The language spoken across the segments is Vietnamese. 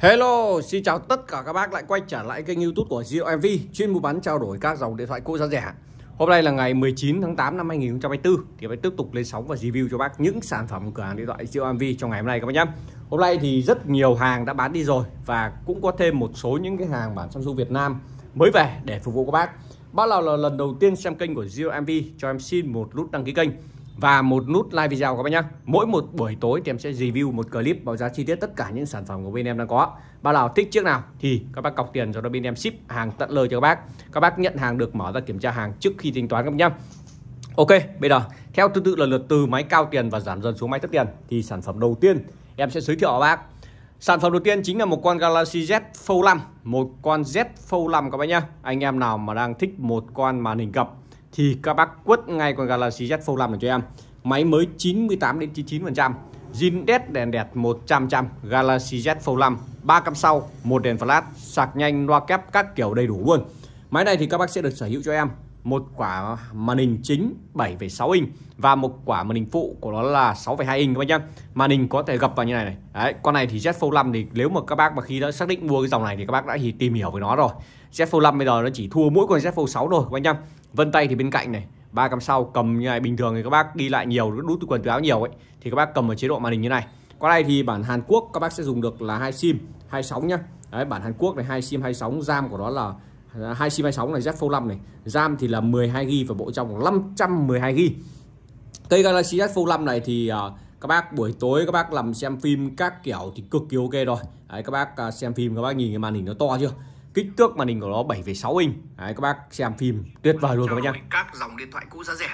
Hello, xin chào tất cả các bác lại quay trở lại kênh youtube của Rio MV chuyên mua bán trao đổi các dòng điện thoại cũ giá rẻ Hôm nay là ngày 19 tháng 8 năm 2024 thì phải tiếp tục lên sóng và review cho bác những sản phẩm cửa hàng điện thoại Rio MV trong ngày hôm nay các bác nhé Hôm nay thì rất nhiều hàng đã bán đi rồi và cũng có thêm một số những cái hàng bản Samsung Việt Nam mới về để phục vụ các bác Bác nào là lần đầu tiên xem kênh của Rio MV cho em xin một nút đăng ký kênh và một nút like video các bác nhá. Mỗi một buổi tối thì em sẽ review một clip báo giá chi tiết tất cả những sản phẩm của bên em đang có. Bao nào thích trước nào thì các bác cọc tiền rồi đó bên em ship hàng tận lời cho các bác. Các bác nhận hàng được mở ra kiểm tra hàng trước khi tính toán các bác nhá. Ok, bây giờ theo thứ tự lần lượt từ máy cao tiền và giảm dần xuống máy thấp tiền thì sản phẩm đầu tiên em sẽ giới thiệu các bác. Sản phẩm đầu tiên chính là một con Galaxy Z Fold 5, một con Z Fold 5 các bác nhá. Anh em nào mà đang thích một con màn hình gập thì các bác quất ngay con Galaxy Z Fold 5 này cho em máy mới 98 đến 99% zin đét đèn đẹp 100 trăm Galaxy Z Fold 5 ba cam sau một đèn flash sạc nhanh loa kép các kiểu đầy đủ luôn máy này thì các bác sẽ được sở hữu cho em một quả màn hình chính 7,6 inch và một quả màn hình phụ của nó là 6,2 inch các bác nhá. Màn hình có thể gập vào như này này. Đấy, con này thì Z Fold 5 thì nếu mà các bác mà khi đã xác định mua cái dòng này thì các bác đã thì tìm hiểu về nó rồi. Z Fold 5 bây giờ nó chỉ thua mỗi con Z Fold 6 rồi các bác nhá vân tay thì bên cạnh này ba cầm sau cầm như này bình thường thì các bác đi lại nhiều đút quần áo nhiều ấy thì các bác cầm ở chế độ màn hình như này qua đây thì bản Hàn Quốc các bác sẽ dùng được là hai sim hai sóng nhá đấy bản Hàn Quốc này hai sim hai sóng RAM của nó là à, hai sim hai sóng này Z Fold 5 này RAM thì là 12GB và bộ trong 512GB cây Galaxy Z Fold 5 này thì à, các bác buổi tối các bác làm xem phim các kiểu thì cực kỳ ok rồi đấy các bác à, xem phim các bác nhìn cái màn hình nó to chưa kích thước màn hình của nó 7,6 inch đấy, các bác xem phim tuyệt vời luôn các bác nhá các dòng điện thoại cũ giá rẻ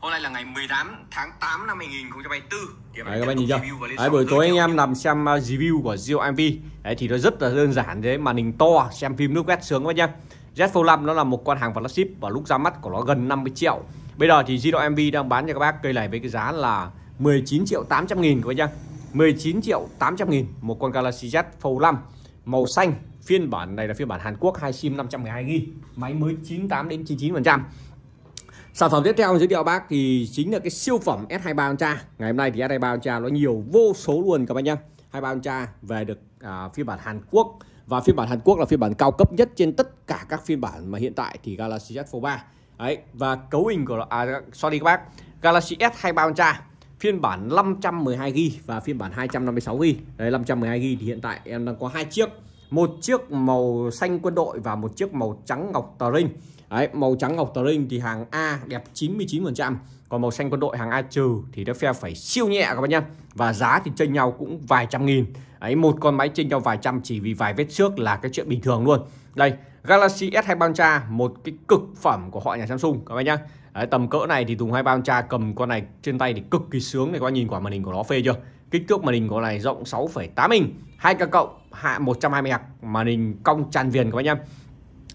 hôm nay là ngày 18 tháng 8 năm 2024 Đấy, các bác nhìn chưa đấy, buổi tối anh em làm xem uh, review của Zio MV đấy, thì nó rất là đơn giản thế màn hình to xem phim nước quét sướng các bác nhá Z Fold 5 nó là một con hàng flagship và lúc ra mắt của nó gần 50 triệu bây giờ thì Zio MV đang bán cho các bác cây này với cái giá là 19 triệu 800 nghìn các bác nhá 19 triệu 800 nghìn một con Galaxy Z Fold 5 màu xanh phiên bản này là phiên bản Hàn Quốc hai sim 512GB máy mới 98 đến 99% Sản phẩm tiếp theo giới thiệu bác thì chính là cái siêu phẩm S23 Ultra. Ngày hôm nay thì S23 Ultra nó nhiều vô số luôn các bác nhá. 23 Ultra về được à, phiên bản Hàn Quốc và phiên bản Hàn Quốc là phiên bản cao cấp nhất trên tất cả các phiên bản mà hiện tại thì Galaxy Z Fold 3. ấy và cấu hình của à, sorry các bác, Galaxy S23 Ultra phiên bản 512GB và phiên bản 256GB. Đấy 512GB thì hiện tại em đang có hai chiếc một chiếc màu xanh quân đội và một chiếc màu trắng ngọc tờ rinh Đấy, màu trắng ngọc tờ rinh thì hàng A đẹp 99% còn màu xanh quân đội hàng A trừ thì nó phe phải siêu nhẹ các bạn nhé và giá thì chênh nhau cũng vài trăm nghìn ấy một con máy chênh nhau vài trăm chỉ vì vài vết xước là cái chuyện bình thường luôn đây Galaxy S23 Ultra một cái cực phẩm của họ nhà Samsung các bạn nhé Đấy, tầm cỡ này thì Tùng 23 Ultra cầm con này trên tay thì cực kỳ sướng này các bạn nhìn quả màn hình của nó phê chưa kích thước màn hình của này rộng 6,8 inch hai k cộng 120 Hz màn hình cong tràn viền các bác em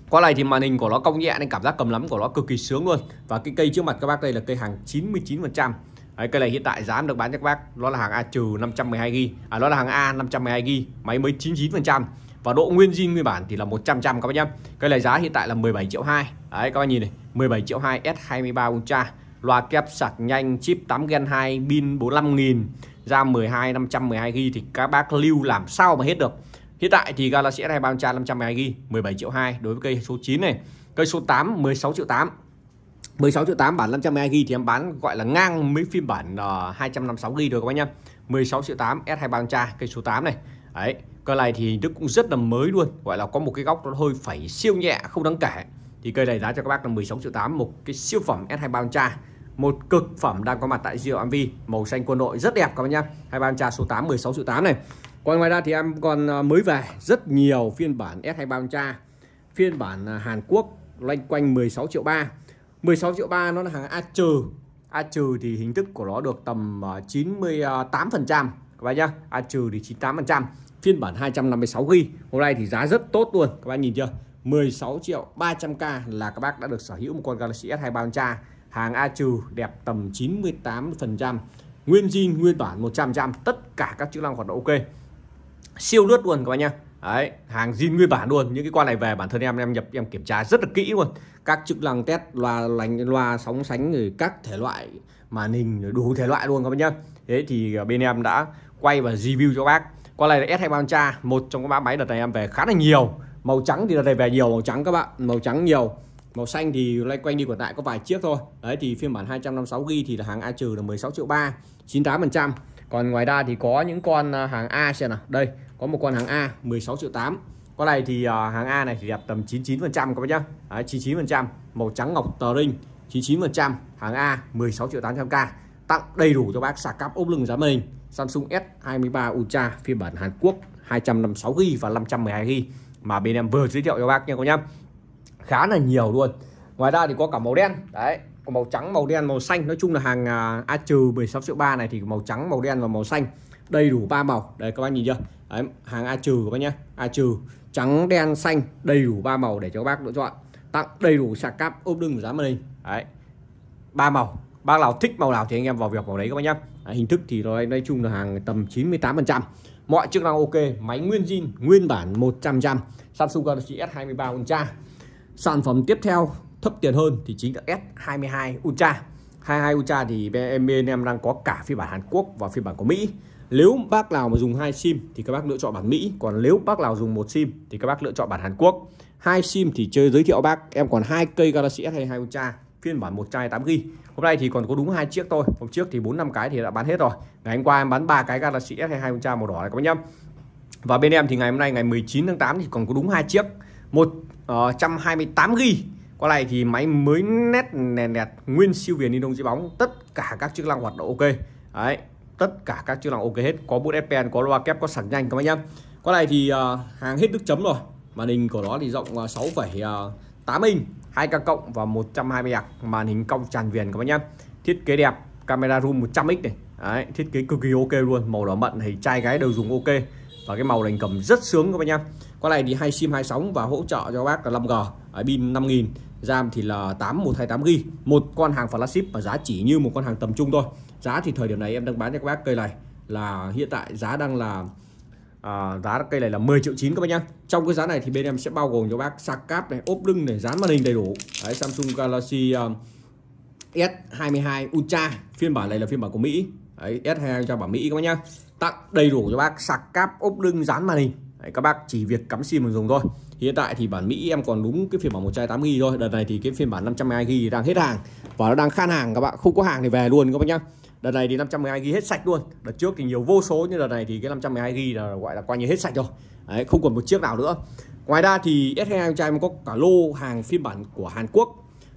con này thì màn hình của nó cong nhẹ nên cảm giác cầm lắm của nó cực kỳ sướng luôn và cái cây trước mặt các bác đây là cây hàng 99 phần trăm cây này hiện tại giá được bán cho các bác nó là hàng A trừ 512 g à nó là hàng A 512 g máy mới 99 phần trăm và độ nguyên zin nguyên bản thì là 100 trăm các bác nhé cây này giá hiện tại là 17 triệu 2 đấy các bác nhìn này 17 triệu 2 S23 Ultra loa kép sạc nhanh chip 8 gen 2 pin 45 nghìn RAM 12 512GB thì các bác lưu làm sao mà hết được hiện tại thì Galaxy S23 Ultra 512GB 17 triệu 2 đối với cây số 9 này cây số 8 16 triệu 8 16 triệu 8 bản 512GB thì em bán gọi là ngang mấy phiên bản 256GB ờ, được các bác nhá 16 triệu 8 S23 tra cây số 8 này đấy cây này thì Đức cũng rất là mới luôn gọi là có một cái góc nó hơi phải siêu nhẹ không đáng kể thì cây này giá cho các bác là 16 triệu 8 một cái siêu phẩm S23 tra một cực phẩm đang có mặt tại Rio MV màu xanh quân đội rất đẹp các bạn nhé hai ba trà số 8 16 triệu 8 này còn ngoài ra thì em còn à, mới về rất nhiều phiên bản S23 trà phiên bản à, Hàn Quốc loanh quanh 16 triệu 3 16 triệu 3 nó là hàng A trừ A trừ thì hình thức của nó được tầm 98% à, các bạn nhá A trừ thì 98% phiên bản 256 g hôm nay thì giá rất tốt luôn các bạn nhìn chưa 16 triệu 300k là các bác đã được sở hữu một con Galaxy S23 Ultra hàng A trừ đẹp tầm 98% nguyên zin nguyên bản 100% tất cả các chức năng hoạt động ok siêu lướt luôn các bác nha Đấy, hàng zin nguyên bản luôn những cái con này về bản thân em em nhập em kiểm tra rất là kỹ luôn các chức năng test loa lành loa sóng sánh rồi các thể loại màn hình đủ thể loại luôn các bác nhá thế thì ờ, bên em đã quay và review cho bác con này là S23 Ultra một trong các mã máy đợt này em về khá là nhiều màu trắng thì là về nhiều màu trắng các bạn màu trắng nhiều màu xanh thì loay quanh đi còn lại có vài chiếc thôi đấy thì phiên bản 256 g thì là hàng A trừ là 16 triệu ba 98 phần trăm còn ngoài ra thì có những con à, hàng A xem nào đây có một con hàng A 16 triệu 8 con này thì à, hàng A này thì đẹp tầm 99 phần trăm các bác nhá đấy, 99 phần trăm màu trắng ngọc tờ rinh 99 phần trăm hàng A 16 triệu 800k tặng đầy đủ cho bác sạc cáp ốp lưng giá mềm Samsung S23 Ultra phiên bản Hàn Quốc 256 g và 512 g mà bên em vừa giới thiệu cho bác nha các nhá khá là nhiều luôn ngoài ra thì có cả màu đen đấy còn màu trắng màu đen màu xanh nói chung là hàng à, a trừ 16 triệu 3 này thì màu trắng màu đen và màu xanh đầy đủ ba màu đây các bác nhìn chưa đấy, hàng a trừ các bác nhá a trừ trắng đen xanh đầy đủ ba màu để cho các bác lựa chọn tặng đầy đủ sạc cáp ốp lưng giá màn hình đấy ba màu bác nào thích màu nào thì anh em vào việc màu đấy các bác nhá à, hình thức thì nói nói chung là hàng tầm 98 mọi chức năng ok máy nguyên zin nguyên bản 100% Samsung Galaxy S23 Ultra sản phẩm tiếp theo thấp tiền hơn thì chính là S22 Ultra 22 Ultra thì em bên em đang có cả phiên bản Hàn Quốc và phiên bản của Mỹ nếu bác nào mà dùng hai sim thì các bác lựa chọn bản Mỹ còn nếu bác nào dùng một sim thì các bác lựa chọn bản Hàn Quốc hai sim thì chơi giới thiệu bác em còn hai cây Galaxy S22 Ultra phiên bản 128GB hôm nay thì còn có đúng hai chiếc thôi hôm trước thì bốn năm cái thì đã bán hết rồi ngày hôm qua em bán ba cái Galaxy S22 Ultra màu đỏ này các bác nhá và bên em thì ngày hôm nay ngày 19 tháng 8 thì còn có đúng hai chiếc một uh, 128 g con này thì máy mới nét nè nẹt nguyên siêu viền đi đông dưới bóng tất cả các chức năng hoạt động ok đấy tất cả các chức năng ok hết có bút fpn có loa kép có sạc nhanh các bác nhá con này thì uh, hàng hết nước chấm rồi màn hình của nó thì rộng uh, 6, uh, 8 inch 2K cộng và 120 Hz màn hình cong tràn viền các bác nhé Thiết kế đẹp, camera zoom 100x này. Đấy, thiết kế cực kỳ ok luôn, màu đỏ mận thì trai gái đều dùng ok. Và cái màu đành cầm rất sướng các bác nhá. Con này thì hai sim hai sóng và hỗ trợ cho bác là 5G, pin 5000, RAM thì là 8128GB. Một con hàng flagship và giá chỉ như một con hàng tầm trung thôi. Giá thì thời điểm này em đang bán cho các bác cây này là hiện tại giá đang là à, giá cây này là 10 triệu 9 các bác nhá trong cái giá này thì bên em sẽ bao gồm cho bác sạc cáp này ốp lưng này dán màn hình đầy đủ Đấy, Samsung Galaxy uh, um, S22 Ultra phiên bản này là phiên bản của Mỹ Đấy, S22 Ultra bản Mỹ các bác nhá tặng đầy đủ cho bác sạc cáp ốp lưng dán màn hình Đấy, các bác chỉ việc cắm sim mình dùng thôi hiện tại thì bản Mỹ em còn đúng cái phiên bản chai 128 GB thôi đợt này thì cái phiên bản 512 GB đang hết hàng và nó đang khan hàng các bạn không có hàng thì về luôn các bác nhá đợt này thì 512GB hết sạch luôn đợt trước thì nhiều vô số nhưng đợt này thì cái 512GB là gọi là coi như hết sạch rồi đấy không còn một chiếc nào nữa ngoài ra thì S22 trai có cả lô hàng phiên bản của Hàn Quốc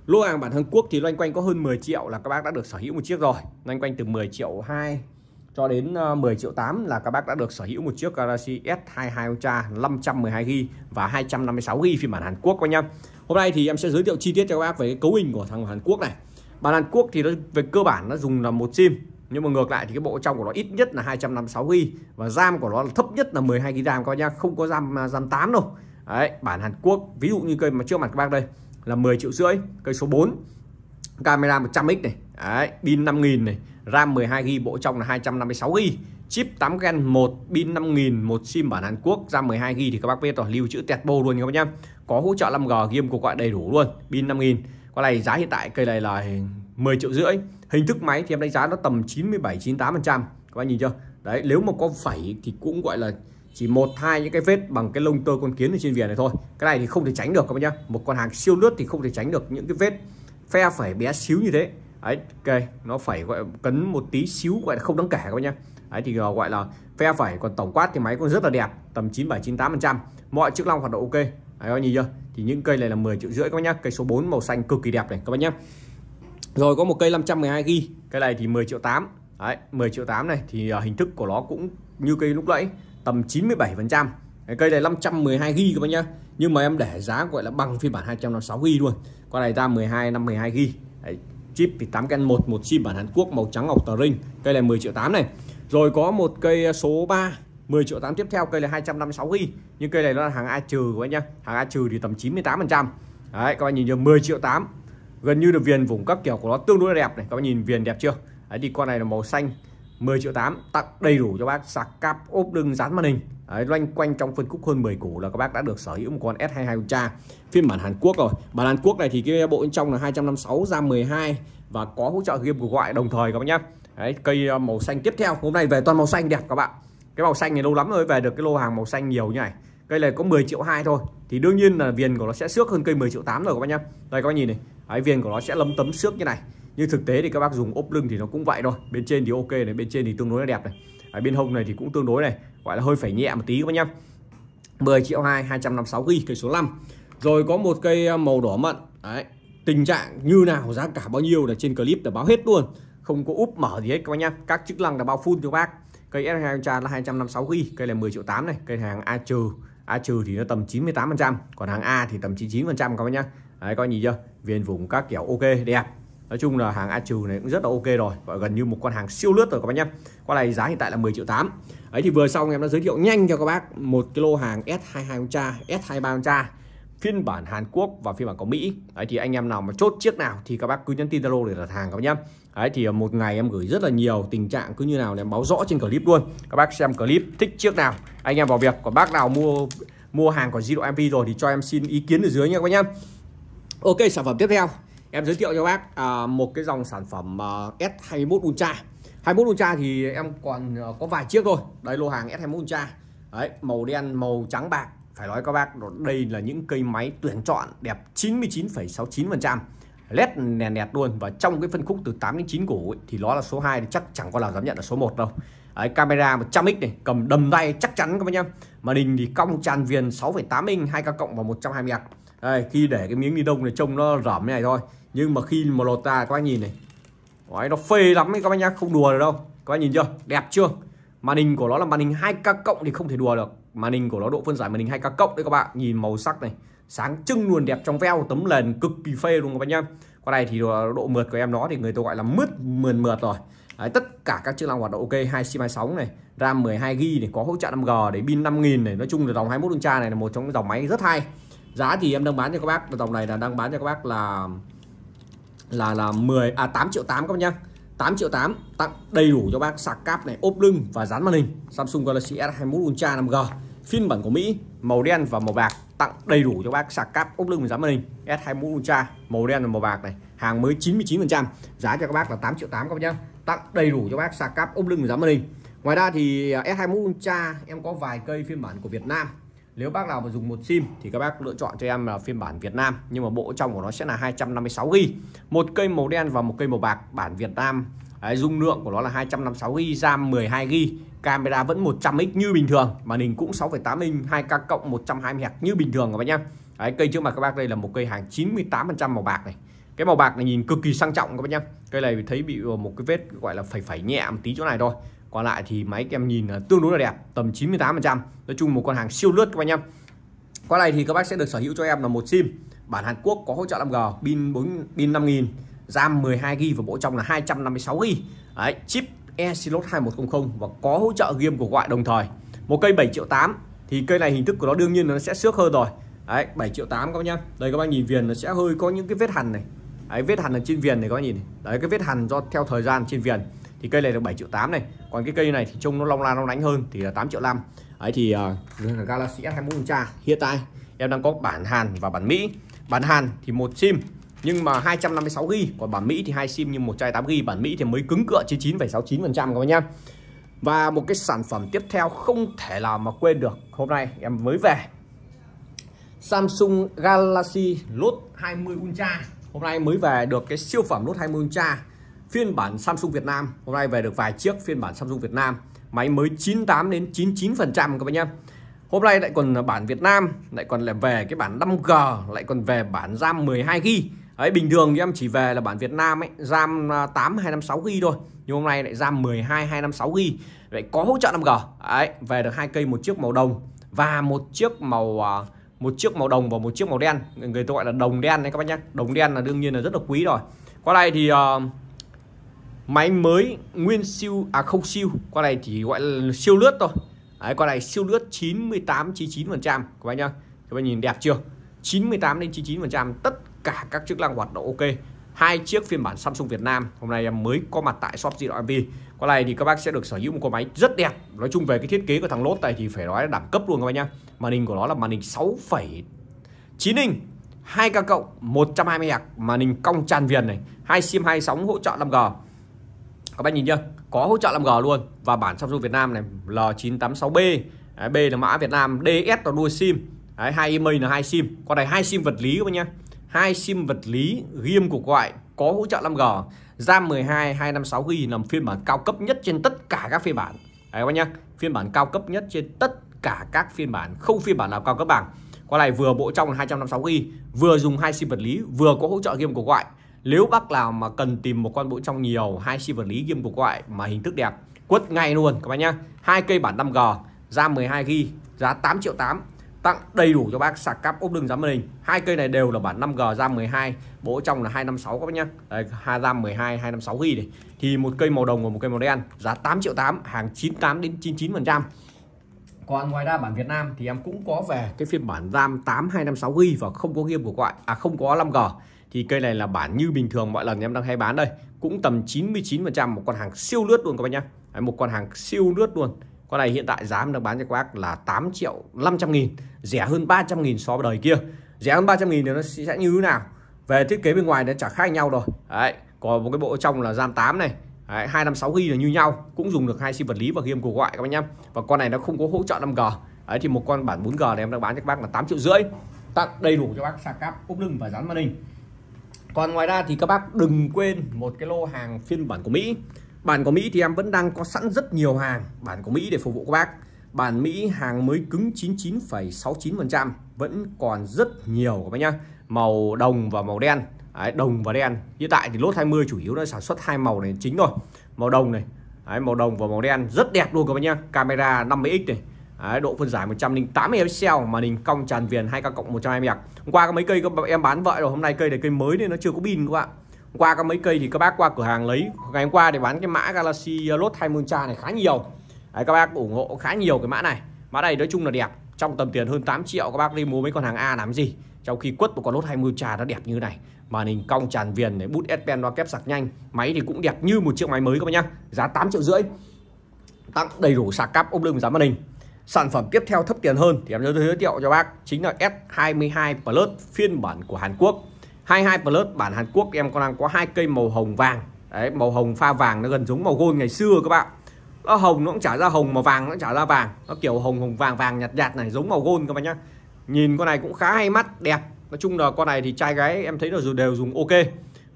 lô hàng bản Hàn Quốc thì loanh quanh có hơn 10 triệu là các bác đã được sở hữu một chiếc rồi loanh quanh từ 10 triệu 2 cho đến 10 ờ, triệu 8 là các bác đã được sở hữu một chiếc Galaxy S22 Ultra 512GB và 256GB phiên bản Hàn Quốc các nhá. Hôm nay thì em sẽ giới thiệu chi tiết cho các bác về cái cấu hình của thằng Hàn Quốc này bản Hàn quốc thì nó về cơ bản nó dùng là một sim nhưng mà ngược lại thì cái bộ trong của nó ít nhất là 256 GB và RAM của nó là thấp nhất là 12 GB RAM coi nha không có RAM RAM 8 đâu. Đấy, bản Hàn Quốc ví dụ như cây mà trước mặt các bác đây là 10 triệu rưỡi, cây số 4. Camera 100x này, đấy, pin 5000 này, RAM 12 GB, bộ trong là 256 GB, chip 8 Gen 1, pin 5000, một sim bản Hàn Quốc, RAM 12 GB thì các bác biết rồi, lưu trữ tẹt bô luôn các bác nhá. Có hỗ trợ 5G, game cuộc gọi đầy đủ luôn, pin 5000 con này giá hiện tại cây này là 10 triệu rưỡi hình thức máy thì em đánh giá nó tầm 97 98 phần trăm các bạn nhìn chưa đấy nếu mà có phẩy thì cũng gọi là chỉ một hai những cái vết bằng cái lông tơ con kiến ở trên viền này thôi cái này thì không thể tránh được các bạn nhá một con hàng siêu lướt thì không thể tránh được những cái vết phe phẩy bé xíu như thế đấy ok nó phải gọi cấn một tí xíu gọi là không đáng kể các bạn nhá đấy thì gọi là phe phẩy còn tổng quát thì máy còn rất là đẹp tầm 97 98 phần trăm mọi chức năng hoạt động ok đấy các bạn nhìn chưa thì những cây này là 10 triệu rưỡi các bác nhá cây số 4 màu xanh cực kỳ đẹp này các bác nhá rồi có một cây 512 g cây này thì 10 triệu 8 Đấy, 10 triệu 8 này thì à, hình thức của nó cũng như cây lúc nãy tầm 97 phần trăm cây này 512 g các bác nhá nhưng mà em để giá gọi là bằng phiên bản 256 g luôn con này ra 12 năm 12 g Đấy, chip thì 8 ken 1 một chip bản Hàn Quốc màu trắng ngọc tờ rinh cây này 10 triệu 8 này rồi có một cây số 3 10 triệu 8 tiếp theo cây là 256 ghi nhưng cây này nó là hàng A trừ của anh nhá hàng A trừ thì tầm 98 phần trăm đấy các bạn nhìn được 10 triệu 8 gần như được viền vùng các kiểu của nó tương đối đẹp này các bạn nhìn viền đẹp chưa đấy thì con này là màu xanh 10 triệu 8 tặng đầy đủ cho bác sạc cáp ốp lưng dán màn hình Đấy, loanh quanh trong phân khúc hơn 10 củ là các bác đã được sở hữu một con S22 Ultra phiên bản Hàn Quốc rồi bản Hàn Quốc này thì cái bộ bên trong là 256 ra 12 và có hỗ trợ game cuộc gọi đồng thời các bác nhé Đấy, cây ờ, màu xanh tiếp theo hôm nay về toàn màu xanh đẹp các bạn cái màu xanh này lâu lắm rồi về được cái lô hàng màu xanh nhiều như này cây này có 10 triệu hai thôi thì đương nhiên là viền của nó sẽ xước hơn cây 10 triệu 8 rồi các bác nhá đây các bác nhìn này cái viền của nó sẽ lấm tấm xước như này nhưng thực tế thì các bác dùng ốp lưng thì nó cũng vậy thôi bên trên thì ok này bên trên thì tương đối là đẹp này ở bên hông này thì cũng tương đối này gọi là hơi phải nhẹ một tí các bác nhá 10 triệu 2 256 ghi cây số 5 rồi có một cây à, màu đỏ mận Đấy, tình trạng như nào giá cả bao nhiêu là trên clip đã báo hết luôn không có úp mở gì hết các bác nhá các chức năng là bao full cho bác cây S2 Ultra là 256 GB cây là 10 triệu 8 này cây hàng A trừ A trừ thì nó tầm 98% còn hàng A thì tầm 99% các bác nhá đấy coi nhìn chưa viền vùng các kiểu ok đẹp Nói chung là hàng A trừ này cũng rất là ok rồi Gọi gần như một con hàng siêu lướt rồi các bác nhá Con này giá hiện tại là 10 triệu 8 ấy thì vừa xong em đã giới thiệu nhanh cho các bác một cái lô hàng S22 Ultra, S23 Ultra phiên bản Hàn Quốc và phiên bản của Mỹ. Đấy thì anh em nào mà chốt chiếc nào thì các bác cứ nhắn tin Zalo để đặt hàng các bác nhá Đấy thì ờ, một ngày em gửi rất là nhiều tình trạng cứ như nào em báo rõ trên clip luôn. Các bác xem clip thích chiếc nào, anh em vào việc. Còn bác nào mua mua hàng của Di Động rồi thì cho em xin ý kiến ở dưới nha các bác nhá. Ok sản phẩm tiếp theo em giới thiệu cho bác à, một cái dòng sản phẩm à, S21 Ultra. 21 Ultra thì em còn à, có vài chiếc thôi. Đây lô hàng S21 Ultra. Đấy, màu đen, màu trắng bạc. Phải nói các bác đây là những cây máy tuyển chọn đẹp 99,69% lét nè nẹt luôn và trong cái phân khúc từ 8 đến 9 củ ấy, thì nó là số 2 thì chắc chẳng có nào dám nhận là số 1 đâu Đấy, camera 100x này cầm đầm tay chắc chắn các bạn nhá Mà hình thì cong tràn viền 6,8 inch hai k cộng và 120 hạt đây khi để cái miếng ni đông này trông nó rẩm như này thôi nhưng mà khi mà lột ra các bác nhìn này Đấy, nó phê lắm ấy các bạn nhá không đùa được đâu các bác nhìn chưa đẹp chưa màn hình của nó là màn hình 2K cộng thì không thể đùa được màn hình của nó độ phân giải màn hình 2K cộng đấy các bạn nhìn màu sắc này sáng trưng luôn đẹp trong veo tấm nền cực kỳ phê luôn các bạn nhá con này thì độ mượt của em nó thì người tôi gọi là mướt mượt mượt rồi Đấy, tất cả các chức năng hoạt động ok hai sim sóng này RAM 12 g này có hỗ trợ 5G để pin nghìn này nói chung là dòng 21 đương tra này là một trong những dòng máy rất hay giá thì em đang bán cho các bác dòng này là đang bán cho các bác là là là 10 à 8 triệu 8 các bác nhá 8 triệu 8 tặng đầy đủ cho bác sạc cáp này ốp lưng và dán màn hình Samsung Galaxy S21 Ultra 5G phiên bản của Mỹ màu đen và màu bạc tặng đầy đủ cho bác sạc cáp ốc lưng và giá màn hình S21 Ultra màu đen và màu bạc này hàng mới 99% giá cho các bác là 8 triệu 8 các bác nhé tặng đầy đủ cho bác sạc cáp ốc lưng và giá màn hình ngoài ra thì à, S21 Ultra em có vài cây phiên bản của Việt Nam nếu bác nào mà dùng một sim thì các bác lựa chọn cho em là phiên bản Việt Nam nhưng mà bộ trong của nó sẽ là 256 g một cây màu đen và một cây màu bạc bản Việt Nam Đấy, dung lượng của nó là 256GB RAM 12GB camera vẫn 100x như bình thường màn hình cũng 6,8 inch 2K cộng 120Hz như bình thường các bác nhá Đấy, cây trước mặt các bác đây là một cây hàng 98% màu bạc này cái màu bạc này nhìn cực kỳ sang trọng các bác nhá cây này thấy bị ờ, một cái vết gọi là phẩy phẩy nhẹ một tí chỗ này thôi còn lại thì máy em nhìn ờ, tương đối là đẹp tầm 98% nói chung một con hàng siêu lướt các bác nhá con này thì các bác sẽ được sở hữu cho em là một sim bản Hàn Quốc có hỗ trợ 5G pin 4 pin 5000 RAM 12GB và bộ trong là 256GB Đấy, chip Exynos 2100 và có hỗ trợ game của gọi đồng thời một cây 7 triệu 8 thì cây này hình thức của nó đương nhiên nó sẽ xước hơn rồi Đấy, 7 triệu 8 các bác nhá Đây các bác nhìn viền nó sẽ hơi có những cái vết hằn này Đấy, vết hằn ở trên viền này các bác nhìn này. Đấy, cái vết hằn do theo thời gian trên viền Thì cây này là 7 triệu 8 này Còn cái cây này thì trông nó long la long lánh hơn Thì là 8 triệu 5 Đấy thì uh, Galaxy S24 Ultra Hiện tại em đang có bản Hàn và bản Mỹ Bản Hàn thì một sim nhưng mà 256 GB còn bản Mỹ thì hai sim nhưng một chai 128 GB bản Mỹ thì mới cứng cựa 99,69% các bạn nhá và một cái sản phẩm tiếp theo không thể nào mà quên được hôm nay em mới về Samsung Galaxy Note 20 Ultra hôm nay mới về được cái siêu phẩm Note 20 Ultra phiên bản Samsung Việt Nam hôm nay về được vài chiếc phiên bản Samsung Việt Nam máy mới 98 đến 99 phần trăm các bạn nhé hôm nay lại còn bản Việt Nam lại còn là về cái bản 5G lại còn về bản RAM 12 GB Đấy, bình thường thì em chỉ về là bản Việt Nam ấy, RAM 8 256 GB thôi. Nhưng hôm nay lại RAM 12 256 GB. Vậy có hỗ trợ 5G. Đấy, về được hai cây một chiếc màu đồng và một chiếc màu à, một chiếc màu đồng và một chiếc màu đen. Người tôi gọi là đồng đen đấy các bác nhá. Đồng đen là đương nhiên là rất là quý rồi. Qua đây thì uh, máy mới nguyên siêu à không siêu, qua đây chỉ gọi là siêu lướt thôi. Đấy, qua này siêu lướt 98 99% các bác nhá. Các bác nhìn đẹp chưa? 98 đến 99% tất cả các chức năng hoạt động ok hai chiếc phiên bản Samsung Việt Nam hôm nay em mới có mặt tại shop di động MV con này thì các bác sẽ được sở hữu một con máy rất đẹp nói chung về cái thiết kế của thằng lốt này thì phải nói là đẳng cấp luôn các bác nhá màn hình của nó là màn hình 6,9 inch 2K cộng 120 Hz màn hình cong tràn viền này hai sim hai sóng hỗ trợ 5G các bác nhìn chưa có hỗ trợ 5G luôn và bản Samsung Việt Nam này L986B Đấy, B là mã Việt Nam DS là đuôi sim hai email là hai sim con này hai sim vật lý các bác nhá hai sim vật lý game của gọi có hỗ trợ 5G RAM 12 256GB là phiên bản cao cấp nhất trên tất cả các phiên bản đấy các bạn nhá phiên bản cao cấp nhất trên tất cả các phiên bản không phiên bản nào cao cấp bằng con này vừa bộ trong là 256GB vừa dùng hai sim vật lý vừa có hỗ trợ game của gọi nếu bác nào mà cần tìm một con bộ trong nhiều hai sim vật lý game của gọi mà hình thức đẹp quất ngay luôn các bạn nhá hai cây bản 5G RAM 12GB giá 8 triệu 8 tặng đầy đủ cho bác sạc cáp ốp đường giám hình hai cây này đều là bản 5G RAM 12 bộ trong là 256 các bác nhá đây RAM 12 256 GB này thì một cây màu đồng và một cây màu đen giá 8 triệu 8 hàng 98 đến 99 phần trăm còn ngoài ra bản Việt Nam thì em cũng có về cái phiên bản RAM 8256 GB và không có game của quại à không có 5G thì cây này là bản như bình thường mọi lần em đang hay bán đây cũng tầm 99 phần trăm một con hàng siêu lướt luôn các bác nhá một con hàng siêu lướt luôn con này hiện tại giá đang bán cho các bác là 8 triệu 500 nghìn rẻ hơn 300 nghìn so với đời kia rẻ hơn 300 nghìn thì nó sẽ như thế nào về thiết kế bên ngoài nó chả khác nhau rồi đấy có một cái bộ trong là gian 8 này Đấy, 256 GB là như nhau cũng dùng được hai sim vật lý và game của gọi các bác nhá và con này nó không có hỗ trợ 5G Đấy, thì một con bản 4G này em đang bán cho các bác là 8 triệu rưỡi tặng đầy đủ cho bác sạc cáp ốp lưng và dán màn hình còn ngoài ra thì các bác đừng quên một cái lô hàng phiên bản của Mỹ bản của Mỹ thì em vẫn đang có sẵn rất nhiều hàng bản của Mỹ để phục vụ các bác bản Mỹ hàng mới cứng 99,69% vẫn còn rất nhiều các bác nhá màu đồng và màu đen Đấy, đồng và đen hiện tại thì lốt 20 chủ yếu đã sản xuất hai màu này chính rồi màu đồng này Đấy, màu đồng và màu đen rất đẹp luôn các bác nhá camera 50x này Đấy, độ phân giải 108 pixel màn hình cong tràn viền 2K cộng 120 Hôm qua có mấy cây các em bán vậy rồi, hôm nay cây này cây mới nên nó chưa có pin các bạn qua các mấy cây thì các bác qua cửa hàng lấy ngày hôm qua để bán cái mã Galaxy Lốt 20 Ultra này khá nhiều Đấy, các bác ủng hộ khá nhiều cái mã này mã này nói chung là đẹp trong tầm tiền hơn 8 triệu các bác đi mua mấy con hàng A làm gì trong khi quất một con lốt 20 Ultra nó đẹp như này màn hình cong tràn viền này bút S Pen loa kép sạc nhanh máy thì cũng đẹp như một chiếc máy mới các bác nhá giá 8 triệu rưỡi tặng đầy đủ sạc cáp ốp lưng giá màn hình sản phẩm tiếp theo thấp tiền hơn thì em giới thiệu cho bác chính là S22 Plus phiên bản của Hàn Quốc 22 Plus bản Hàn Quốc em con đang có hai cây màu hồng vàng đấy màu hồng pha vàng nó gần giống màu gold ngày xưa các bạn nó hồng nó cũng chả ra hồng mà vàng nó cũng chả ra vàng nó kiểu hồng hồng vàng vàng nhạt nhạt này giống màu gold các bạn nhá nhìn con này cũng khá hay mắt đẹp nói chung là con này thì trai gái em thấy là đều dùng ok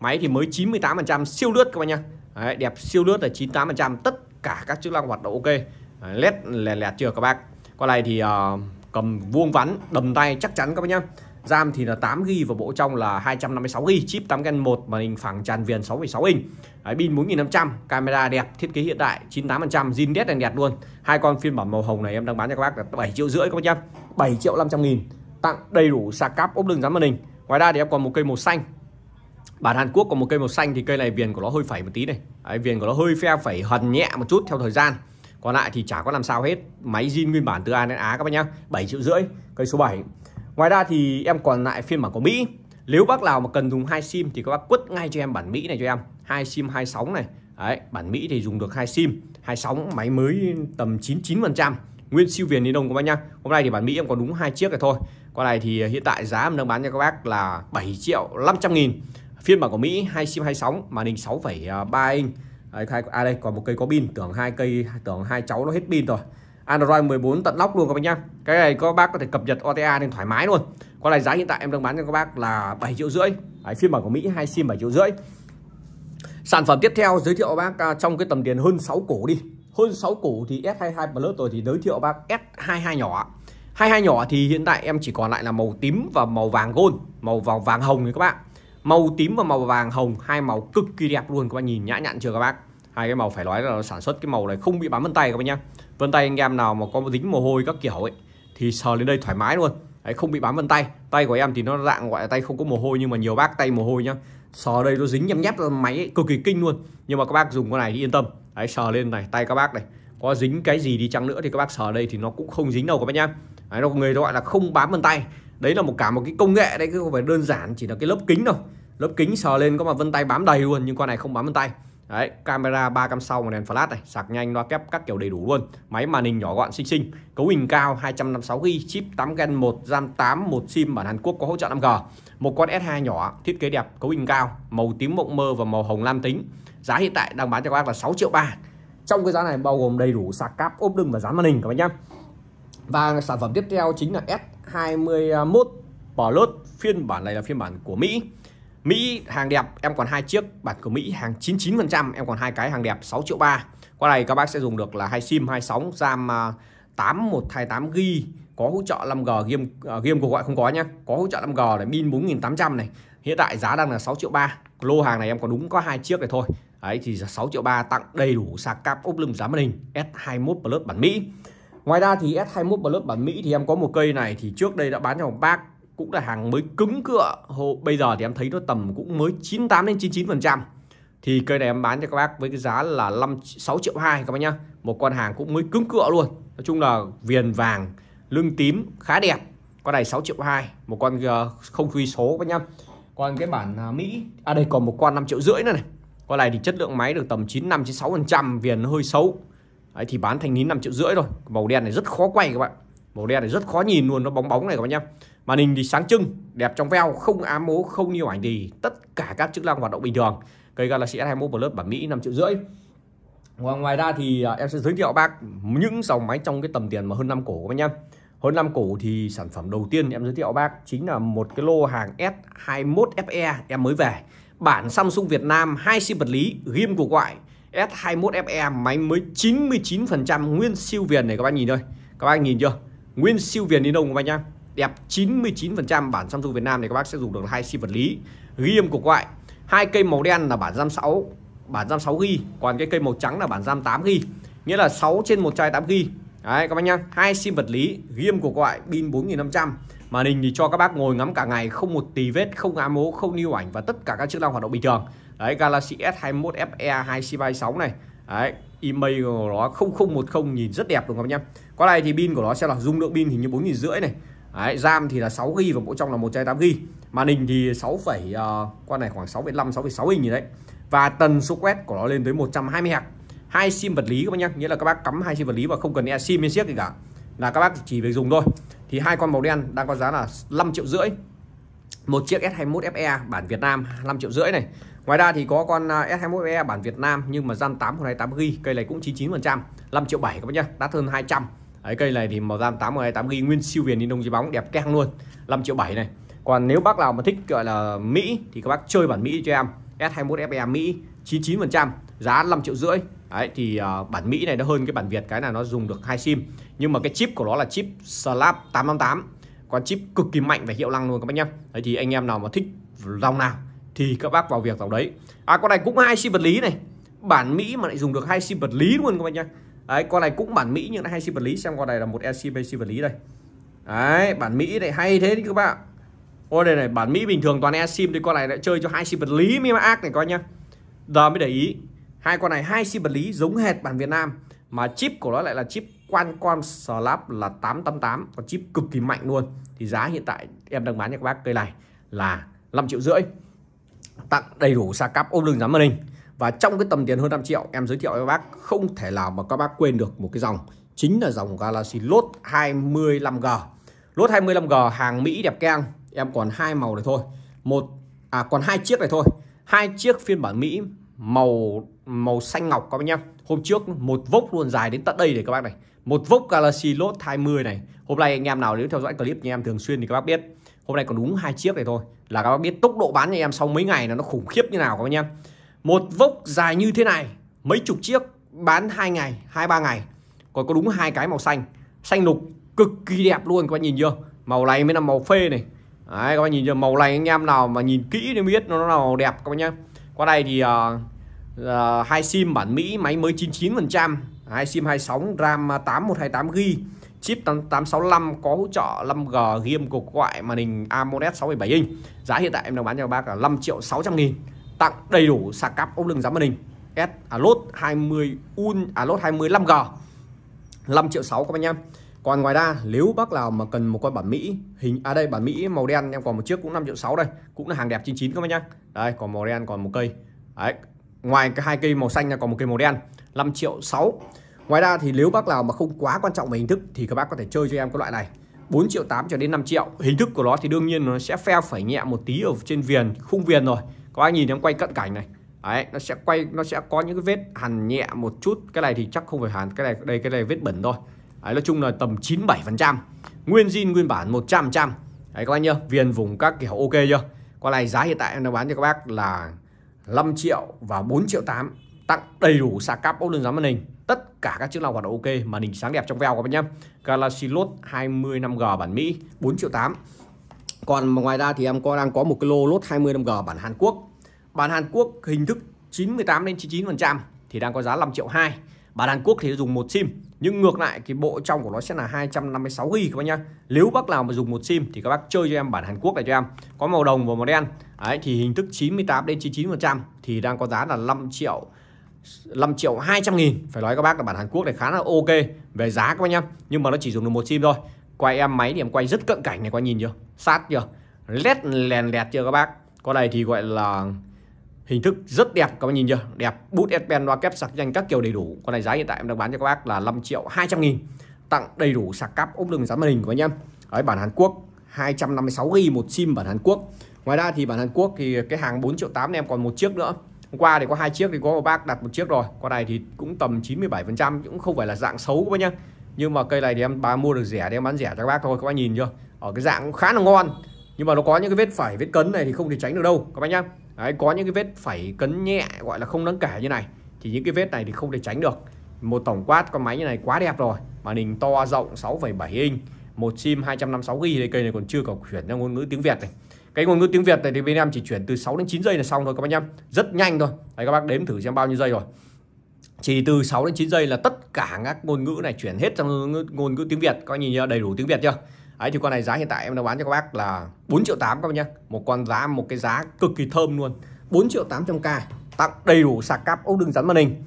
máy thì mới 98% siêu lướt các bạn nhá đấy, đẹp siêu lướt là 98% tất cả các chức năng hoạt động ok led lẹt lẹt chưa các bạn. con này thì uh, cầm vuông vắn đầm tay chắc chắn các bạn nhá RAM thì là 8GB và bộ trong là 256GB chip 8 Gen 1 màn hình phẳng tràn viền 6,6 inch Đấy, pin 4500 camera đẹp thiết kế hiện đại 98% zin đét đèn đẹp luôn hai con phiên bản màu hồng này em đang bán cho các bác là 7 triệu rưỡi các bác nhá 7 triệu 500 nghìn tặng đầy đủ sạc cáp ốp lưng dán màn hình ngoài ra thì em còn một cây màu xanh bản Hàn Quốc còn một cây màu xanh thì cây này viền của nó hơi phẩy một tí này Đấy, viền của nó hơi phe phẩy hần nhẹ một chút theo thời gian còn lại thì chả có làm sao hết máy zin nguyên bản từ An đến Á các bác nhá 7 triệu rưỡi cây số 7 Ngoài ra thì em còn lại phiên bản của Mỹ nếu bác nào mà cần dùng hai sim thì các bác quất ngay cho em bản Mỹ này cho em hai sim hai sóng này đấy bản Mỹ thì dùng được hai sim hai sóng máy mới tầm 99 phần trăm nguyên siêu viền đi đồng các bác nhá hôm nay thì bản Mỹ em còn đúng hai chiếc này thôi con này thì hiện tại giá em đang bán cho các bác là 7 triệu 500 nghìn phiên bản của Mỹ hai sim hai sóng màn hình 6,3 inch à đây còn một cây có pin tưởng hai cây tưởng hai cháu nó hết pin rồi Android 14 tận lóc luôn các bác nhá cái này các bác có thể cập nhật OTA lên thoải mái luôn con này giá hiện tại em đang bán cho các bác là 7 triệu rưỡi Đấy, phiên bản của Mỹ hai sim 7 triệu rưỡi sản phẩm tiếp theo giới thiệu bác à, trong cái tầm tiền hơn 6 cổ đi hơn 6 cổ thì S22 Plus rồi thì giới thiệu bác S22 nhỏ 22 nhỏ thì hiện tại em chỉ còn lại là màu tím và màu vàng gold màu vàng vàng hồng thì các bạn màu tím và màu vàng hồng hai màu cực kỳ đẹp luôn các bạn nhìn nhã nhặn chưa các bác hai cái màu phải nói là sản xuất cái màu này không bị bám vân tay các bạn nhá vân tay anh em nào mà có dính mồ hôi các kiểu ấy thì sờ lên đây thoải mái luôn đấy không bị bám vân tay tay của em thì nó dạng gọi là tay không có mồ hôi nhưng mà nhiều bác tay mồ hôi nhá sờ đây nó dính nhem nhép máy ấy, cực kỳ kinh luôn nhưng mà các bác dùng cái này thì yên tâm đấy sờ lên này tay các bác này có dính cái gì đi chăng nữa thì các bác sờ đây thì nó cũng không dính đâu các bác nhá đấy nó người gọi là không bám vân tay đấy là một cả một cái công nghệ đấy chứ không phải đơn giản chỉ là cái lớp kính đâu lớp kính sờ lên có mà vân tay bám đầy luôn nhưng con này không bám vân tay Đấy, camera ba cam sau một đèn flash này, sạc nhanh loa kép các kiểu đầy đủ luôn. Máy màn hình nhỏ gọn xinh xinh, cấu hình cao 256GB, chip 8 Gen 1 RAM 8, một sim bản Hàn Quốc có hỗ trợ 5G. Một con S2 nhỏ, thiết kế đẹp, cấu hình cao, màu tím mộng mơ và màu hồng lam tính. Giá hiện tại đang bán cho các bác là 6 triệu 3. Trong cái giá này bao gồm đầy đủ sạc cáp, ốp lưng và dán màn hình các bác nhá. Và sản phẩm tiếp theo chính là S21 Plus, phiên bản này là phiên bản của Mỹ Mỹ hàng đẹp em còn hai chiếc bản của Mỹ hàng 99% em còn hai cái hàng đẹp 6 triệu 3 qua này các bác sẽ dùng được là hai sim hai sóng RAM 8128 à, g có hỗ trợ 5G game uh, game cuộc gọi không có nhá có hỗ trợ 5G để pin 4800 này hiện tại giá đang là 6 triệu 3 lô hàng này em còn đúng có hai chiếc này thôi ấy thì 6 triệu 3 tặng đầy đủ sạc cáp ốp lưng giá màn hình S21 Plus bản Mỹ ngoài ra thì S21 Plus bản Mỹ thì em có một cây này thì trước đây đã bán cho bác cũng là hàng mới cứng cựa Hồ, bây giờ thì em thấy nó tầm cũng mới 98 đến 99 phần trăm thì cây này em bán cho các bác với cái giá là 5 6 triệu 2 các bác nhá một con hàng cũng mới cứng cựa luôn nói chung là viền vàng lưng tím khá đẹp con này 6 triệu 2 một con ờ, không quy số các bác nhá còn cái bản à, Mỹ à đây còn một con 5 triệu rưỡi nữa này con này thì chất lượng máy được tầm 95 96 phần trăm viền hơi xấu Đấy, thì bán thành nín 5 triệu rưỡi rồi màu đen này rất khó quay các bạn màu đen này rất khó nhìn luôn nó bóng bóng này các bác nhá Màn hình thì sáng trưng, đẹp trong veo, không ám mố, không nhiều ảnh gì, tất cả các chức năng hoạt động bình thường. Cây Galaxy S21 Plus bản Mỹ 5 triệu rưỡi. Ngoài, ngoài ra thì à, em sẽ giới thiệu bác những dòng máy trong cái tầm tiền mà hơn năm cổ các bác nhá. Hơn năm cổ thì sản phẩm đầu tiên em giới thiệu bác chính là một cái lô hàng S21 FE em mới về. Bản Samsung Việt Nam hai sim vật lý, game cuộc gọi S21 FE máy mới 99% nguyên siêu viền này các bạn nhìn thôi. Các bạn nhìn chưa? Nguyên siêu viền đi đâu các bạn nhá đẹp 99% bản Samsung Việt Nam thì các bác sẽ dùng được hai sim vật lý ghi âm cục ngoại hai cây màu đen là bản RAM 6 bản RAM 6 ghi, còn cái cây màu trắng là bản RAM 8 ghi, nghĩa là 6 trên một chai 8 ghi. Đấy các bác nhá, hai sim vật lý, ghim của gọi pin 4500. Màn hình thì cho các bác ngồi ngắm cả ngày không một tì vết, không ám mố, không lưu ảnh và tất cả các chức năng hoạt động bình thường. Đấy Galaxy S21 FE 2 c 36 này. Đấy, email của nó 0010 nhìn rất đẹp đúng không nhá. Con này thì pin của nó sẽ là dung lượng pin hình như bốn nghìn rưỡi này. Đấy, RAM thì là 6 GB và bộ trong là 128 GB. Màn hình thì 6, uh, qua này khoảng 6,5 6,6 inch gì đấy. Và tần số quét của nó lên tới 120 Hz. Hai sim vật lý các bác nhá, nghĩa là các bác cắm hai sim vật lý và không cần e sim hay siếc gì cả. Là các bác chỉ việc dùng thôi. Thì hai con màu đen đang có giá là 5 triệu rưỡi. Một chiếc S21 FE bản Việt Nam 5 triệu rưỡi này. Ngoài ra thì có con ờ, S21 FE bản Việt Nam nhưng mà RAM 8 con này 8 GB, cây này cũng 99%, 5 triệu 7 các bác nhá, đắt hơn 200 Đấy, cây này thì màu ram 80 8 ghi nguyên siêu viền đi đông dưới bóng đẹp keng luôn 5 triệu 7 này còn nếu bác nào mà thích gọi là Mỹ thì các bác chơi bản Mỹ cho em S21 FE Mỹ 99% giá 5 triệu rưỡi Đấy, thì uh, bản Mỹ này nó hơn cái bản Việt cái là nó dùng được hai sim nhưng mà cái chip của nó là chip Slap 888 con chip cực kỳ mạnh và hiệu năng luôn các bác nhé Đấy thì anh em nào mà thích dòng nào thì các bác vào việc dòng đấy à con này cũng hai sim vật lý này bản Mỹ mà lại dùng được hai sim vật lý luôn các bác nhé đấy con này cũng bản mỹ nhưng nó hay si vật lý xem con này là một ecb vật lý đây đấy bản mỹ này hay thế đấy các bạn ôi đây này bản mỹ bình thường toàn e sim thì con này lại chơi cho hai si vật lý mi mà ác này coi nhá giờ mới để ý hai con này hai si vật lý giống hệt bản việt nam mà chip của nó lại là chip Qualcomm Snap là 888 con chip cực kỳ mạnh luôn thì giá hiện tại em đang bán cho các bác cây này là 5 triệu rưỡi tặng đầy đủ sạc cáp ôm lưng giám màn hình và trong cái tầm tiền hơn 5 triệu em giới thiệu với các bác không thể nào mà các bác quên được một cái dòng chính là dòng Galaxy Note 25G Note 25G hàng Mỹ đẹp keng em còn hai màu này thôi một à còn hai chiếc này thôi hai chiếc phiên bản Mỹ màu màu xanh ngọc các bác nhá hôm trước một vốc luôn dài đến tận đây để các bác này một vốc Galaxy Note 20 này hôm nay anh em nào nếu theo dõi clip nhà em thường xuyên thì các bác biết hôm nay còn đúng hai chiếc này thôi là các bác biết tốc độ bán nhà em sau mấy ngày là nó khủng khiếp như nào các bác nhá một vốc dài như thế này, mấy chục chiếc bán 2 ngày, 2 3 ngày. Còn có đúng hai cái màu xanh, xanh lục cực kỳ đẹp luôn các bạn nhìn chưa? Màu này mới là màu phê này. Đấy các bạn nhìn chưa? Màu này anh em nào mà nhìn kỹ thì biết nó là màu đẹp các bạn nhé Qua đây thì uh, uh, hai sim bản Mỹ máy mới 99%, hai sim hai sóng RAM 8128 g chip 865 có hỗ trợ 5G game cục gọi màn hình AMOLED 6,7 inch. Giá hiện tại em đang bán cho bác là 5 triệu 600 nghìn tặng đầy đủ sạc cáp ống lưng giá màn hình S à Alot 20 Un à Alot 25G 5 triệu 6 các anh em còn ngoài ra nếu bác nào mà cần một con bản Mỹ hình à đây bản Mỹ màu đen em còn một chiếc cũng 5 triệu 6 đây cũng là hàng đẹp 99 các bác nhá đây còn màu đen còn một cây đấy ngoài cái hai cây màu xanh là còn một cây màu đen 5 triệu 6 ngoài ra thì nếu bác nào mà không quá quan trọng về hình thức thì các bác có thể chơi cho em cái loại này 4 triệu 8 cho đến 5 triệu hình thức của nó thì đương nhiên nó sẽ phe phải nhẹ một tí ở trên viền khung viền rồi các anh nhìn em quay cận cảnh này đấy nó sẽ quay nó sẽ có những cái vết hằn nhẹ một chút cái này thì chắc không phải hàn cái này đây cái này vết bẩn thôi đấy, nói chung là tầm 97 phần trăm nguyên zin nguyên bản 100 trăm đấy các bác nhá viền vùng các kiểu ok chưa qua này giá hiện tại em đang bán cho các bác là 5 triệu và 4 triệu 8 tặng đầy đủ sạc cáp ốp lưng giám màn hình tất cả các chiếc nào hoạt động ok màn hình sáng đẹp trong veo các bác nhá Galaxy Note 20 5G bản Mỹ 4 triệu 8 còn ngoài ra thì em có đang có một cái lô lốt 20 5G bản Hàn Quốc Bản Hàn Quốc hình thức 98 đến 99% thì đang có giá 5 triệu 2. Bản Hàn Quốc thì dùng một sim nhưng ngược lại cái bộ trong của nó sẽ là 256 GB các bác nhá. Nếu bác nào mà dùng một sim thì các bác chơi cho em bản Hàn Quốc này cho em. Có màu đồng và màu đen. Đấy thì hình thức 98 đến 99% thì đang có giá là 5 triệu 5 triệu 200 nghìn Phải nói các bác là bản Hàn Quốc này khá là ok Về giá các bác nhá Nhưng mà nó chỉ dùng được một sim thôi Quay em máy thì em quay rất cận cảnh này Các nhìn chưa Sát chưa Lét lèn lẹt chưa các bác có này thì gọi là hình thức rất đẹp các bạn nhìn chưa đẹp bút s pen loa kép sạc nhanh các kiểu đầy đủ con này giá hiện tại em đang bán cho các bác là 5 triệu 200 nghìn tặng đầy đủ sạc cáp ốp lưng giá màn hình của anh em Đấy, bản Hàn Quốc 256GB một sim bản Hàn Quốc ngoài ra thì bản Hàn Quốc thì cái hàng 4 triệu 8 em còn một chiếc nữa hôm qua thì có hai chiếc thì có một bác đặt một chiếc rồi con này thì cũng tầm 97 phần trăm cũng không phải là dạng xấu các bác nhá nhưng mà cây này thì em bà mua được rẻ thì em bán rẻ cho các bác thôi các bác nhìn chưa ở cái dạng khá là ngon nhưng mà nó có những cái vết phải vết cấn này thì không thể tránh được đâu các bác nhá Đấy, có những cái vết phải cấn nhẹ gọi là không đáng kể như này thì những cái vết này thì không thể tránh được một tổng quát con máy như này quá đẹp rồi màn hình to rộng 6,7 inch một sim 256GB đây cây này còn chưa có chuyển sang ngôn ngữ tiếng Việt này cái ngôn ngữ tiếng Việt này thì bên em chỉ chuyển từ 6 đến 9 giây là xong thôi các bác nhá rất nhanh thôi đấy các bác đếm thử xem bao nhiêu giây rồi chỉ từ 6 đến 9 giây là tất cả các ngôn ngữ này chuyển hết sang ngôn ngữ tiếng Việt các bác nhìn đầy đủ tiếng Việt chưa ấy thì con này giá hiện tại em đang bán cho các bác là 4 triệu 8 các bác nhá một con giá một cái giá cực kỳ thơm luôn 4 triệu 800k tặng đầy đủ sạc cáp ốc đừng rắn màn hình